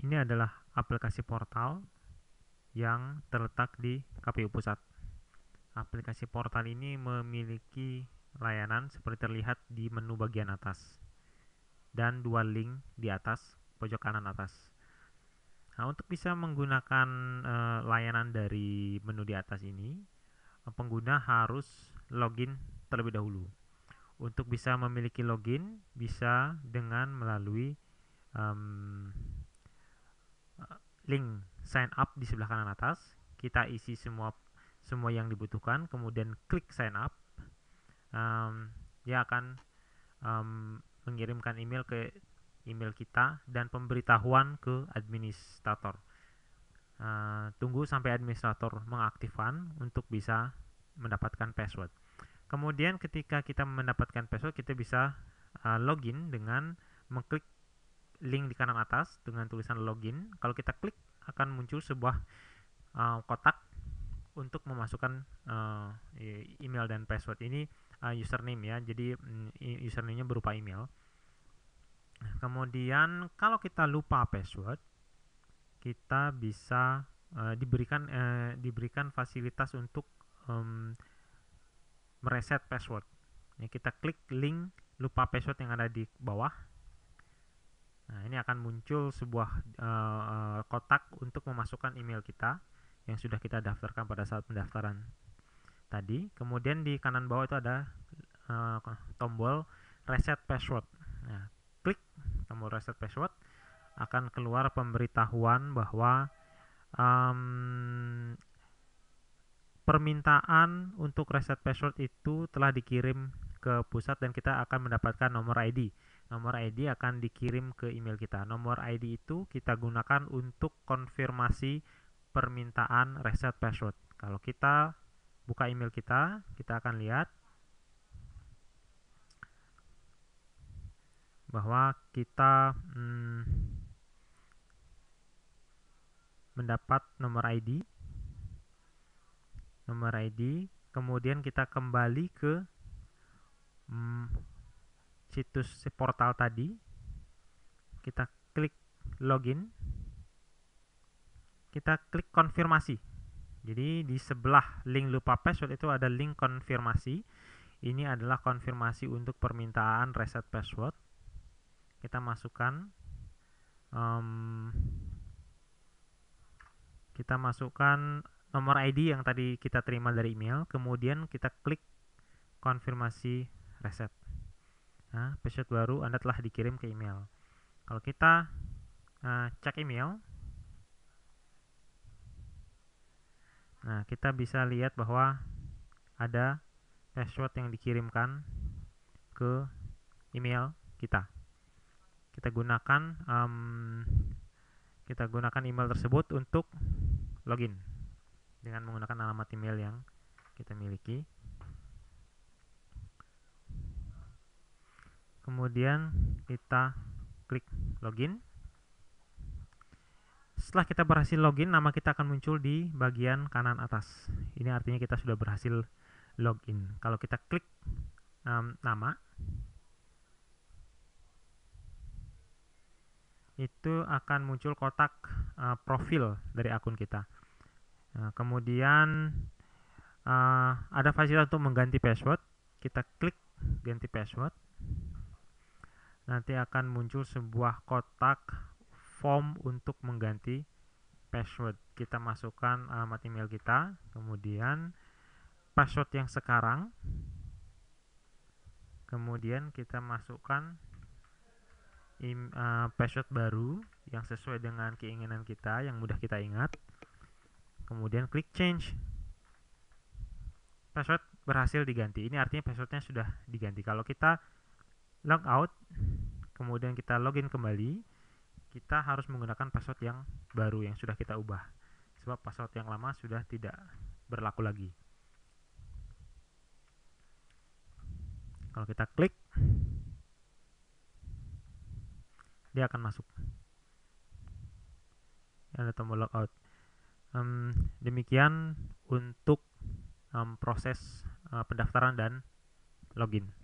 Ini adalah aplikasi portal yang terletak di KPU Pusat. Aplikasi portal ini memiliki layanan seperti terlihat di menu bagian atas dan dua link di atas pojok kanan atas. Nah, untuk bisa menggunakan e, layanan dari menu di atas ini, pengguna harus login terlebih dahulu. Untuk bisa memiliki login, bisa dengan melalui um, link sign up di sebelah kanan atas. Kita isi semua semua yang dibutuhkan, kemudian klik sign up. Um, dia akan um, mengirimkan email ke email kita dan pemberitahuan ke administrator. Uh, tunggu sampai administrator mengaktifkan untuk bisa mendapatkan password. Kemudian ketika kita mendapatkan password, kita bisa uh, login dengan mengklik link di kanan atas dengan tulisan login. Kalau kita klik akan muncul sebuah uh, kotak untuk memasukkan uh, email dan password. Ini uh, username ya. Jadi um, username-nya berupa email. Nah, kemudian kalau kita lupa password, kita bisa uh, diberikan uh, diberikan fasilitas untuk um, mereset password. Ya, kita klik link lupa password yang ada di bawah Nah, ini akan muncul sebuah uh, kotak untuk memasukkan email kita yang sudah kita daftarkan pada saat pendaftaran tadi. Kemudian di kanan bawah itu ada uh, tombol reset password. Nah, klik tombol reset password akan keluar pemberitahuan bahwa um, permintaan untuk reset password itu telah dikirim ke pusat dan kita akan mendapatkan nomor ID nomor ID akan dikirim ke email kita. Nomor ID itu kita gunakan untuk konfirmasi permintaan reset password. Kalau kita buka email kita, kita akan lihat bahwa kita hmm, mendapat nomor ID, nomor ID, kemudian kita kembali ke hmm, situs portal tadi kita klik login kita klik konfirmasi jadi di sebelah link lupa password itu ada link konfirmasi ini adalah konfirmasi untuk permintaan reset password kita masukkan um, kita masukkan nomor ID yang tadi kita terima dari email kemudian kita klik konfirmasi reset Nah, episode baru Anda telah dikirim ke email. Kalau kita uh, cek email, nah kita bisa lihat bahwa ada password yang dikirimkan ke email kita. Kita gunakan um, kita gunakan email tersebut untuk login dengan menggunakan alamat email yang kita miliki. kemudian kita klik login setelah kita berhasil login nama kita akan muncul di bagian kanan atas ini artinya kita sudah berhasil login kalau kita klik um, nama itu akan muncul kotak uh, profil dari akun kita. Nah, kemudian uh, ada fasilitas untuk mengganti password. Kita klik ganti password nanti akan muncul sebuah kotak form untuk mengganti password. Kita masukkan alamat email kita, kemudian password yang sekarang, kemudian kita masukkan eh, password baru yang sesuai dengan keinginan kita, yang mudah kita ingat. Kemudian klik change. Password berhasil diganti. Ini artinya passwordnya sudah diganti. Kalau kita log out kemudian kita login kembali, kita harus menggunakan password yang baru yang sudah kita ubah. Sebab password yang lama sudah tidak berlaku lagi. Kalau kita klik, dia akan masuk. Ada tombol logout. Um, demikian untuk um, proses uh, pendaftaran dan login.